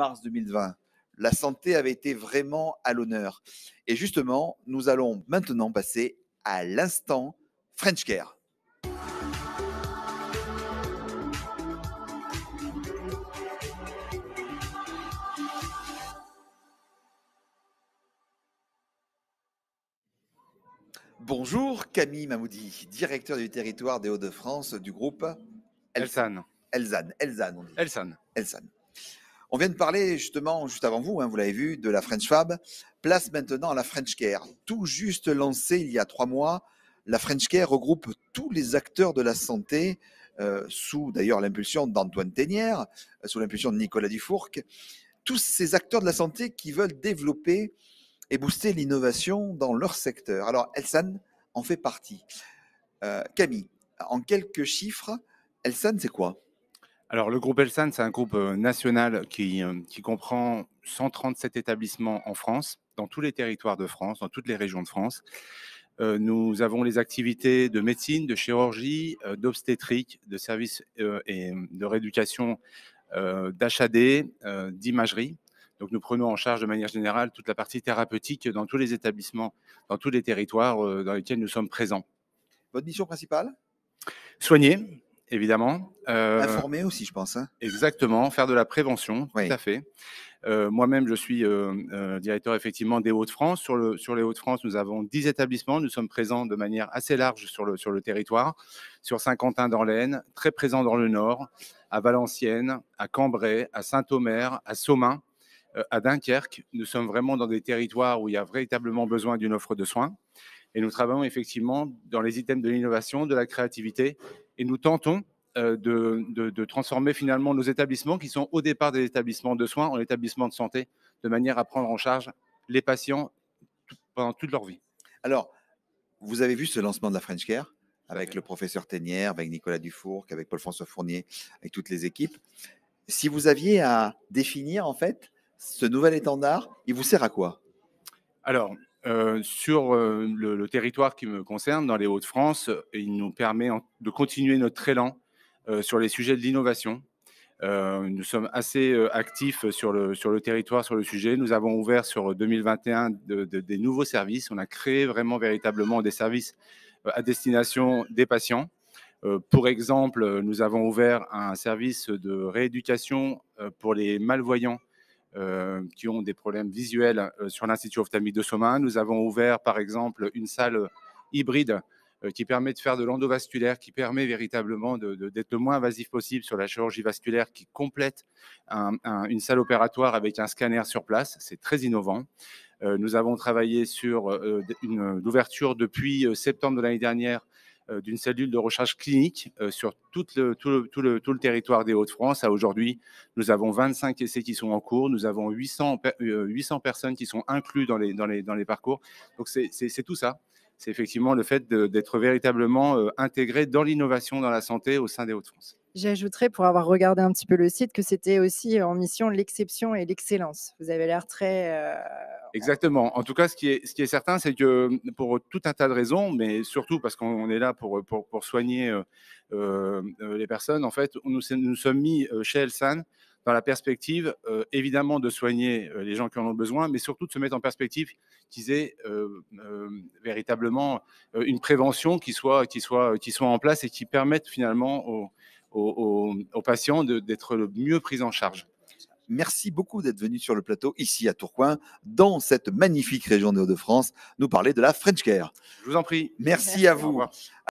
mars 2020. La santé avait été vraiment à l'honneur. Et justement, nous allons maintenant passer à l'instant French Care. Bonjour Camille Mamoudi, directeur du territoire des Hauts-de-France du groupe Elsan. Elsan, Elsan Elsan. Elsan. On vient de parler justement, juste avant vous, hein, vous l'avez vu, de la French Fab. Place maintenant à la French Care. Tout juste lancée il y a trois mois, la French Care regroupe tous les acteurs de la santé, euh, sous d'ailleurs l'impulsion d'Antoine Ténière, euh, sous l'impulsion de Nicolas Dufourc. Tous ces acteurs de la santé qui veulent développer et booster l'innovation dans leur secteur. Alors, Elsan en fait partie. Euh, Camille, en quelques chiffres, Elsan, c'est quoi alors, le groupe Elsan, c'est un groupe euh, national qui, euh, comprend 137 établissements en France, dans tous les territoires de France, dans toutes les régions de France. Euh, nous avons les activités de médecine, de chirurgie, d'obstétrique, de services et de rééducation, d'HAD, d'imagerie. Donc, nous prenons en charge de manière générale toute la partie thérapeutique dans tous les établissements, dans tous les territoires dans lesquels nous sommes présents. Votre mission principale Soigner, évidemment. Euh, Informer aussi, je pense. Hein. Exactement, faire de la prévention, tout à fait. Euh, moi-même, je suis euh, directeur effectivement des Hauts-de-France. Sur, le, sur les Hauts-de-France, nous avons 10 établissements. Nous sommes présents de manière assez large sur le, sur le territoire, sur Saint-Quentin dans l'Aisne, très présents dans le Nord, à Valenciennes, à Cambrai, à Saint-Omer, à Saumin, à Dunkerque. Nous sommes vraiment dans des territoires où il y a véritablement besoin d'une offre de soins. Et nous travaillons effectivement dans les items de l'innovation, de la créativité, et nous tentons euh, de, transformer finalement nos établissements qui sont au départ des établissements de soins en établissements de santé, de manière à prendre en charge les patients pendant toute leur vie. Alors, vous avez vu ce lancement de la French Care avec le professeur Ténière, avec Nicolas Dufour, avec Paul-François Fournier, avec toutes les équipes. Si vous aviez à définir en fait ce nouvel étendard, il vous sert à quoi Alors, euh, sur euh, le, territoire qui me concerne, dans les Hauts-de-France, euh, il nous permet de continuer notre élan sur les sujets de l'innovation. nous sommes assez actifs sur le, sur le territoire, sur le sujet. Nous avons ouvert sur 2021 des nouveaux services. On a créé vraiment véritablement des services à destination des patients. Pour exemple, nous avons ouvert un service de rééducation pour les malvoyants euh, qui ont des problèmes visuels euh, sur l'Institut Ophtalmique de Soma. Nous avons ouvert, par exemple, une salle euh, hybride qui permet de faire de l'endovasculaire, qui permet véritablement d'être le moins invasif possible sur la chirurgie vasculaire, qui complète une salle opératoire avec un scanner sur place. C'est très innovant. nous avons travaillé sur une l'ouverture depuis septembre de l'année dernière euh, d'une cellule de recherche clinique euh, sur tout le, tout, le, tout, le, territoire des Hauts-de-France. À aujourd'hui, nous avons 25 essais qui sont en cours, nous avons 800, 800 euh, personnes qui sont incluses dans les, dans les, dans les parcours. Donc c'est tout ça c'est effectivement le fait d'être véritablement euh, intégré dans l'innovation dans la santé au sein des Hauts-de-France. J'ajouterais, pour avoir regardé un petit peu le site, que c'était aussi en mission l'exception et l'excellence. Vous avez l'air très... Euh, Exactement. En tout cas, ce qui est, certain, c'est que euh, pour tout un tas de raisons, mais surtout parce qu'on est là pour, soigner les personnes, en fait, nous, nous sommes mis chez Elsan la perspective, euh, évidemment, de soigner euh, les gens qui en ont besoin, mais surtout de se mettre en perspective qu'ils aient euh, véritablement une prévention qui soit, qui, soit, qui soit en place et qui permette finalement aux, patients d'être le mieux pris en charge. Merci beaucoup d'être venu sur le plateau ici à Tourcoing, dans cette magnifique région de Hauts-de-France, nous parler de la French Care. Je vous en prie. Merci à vous.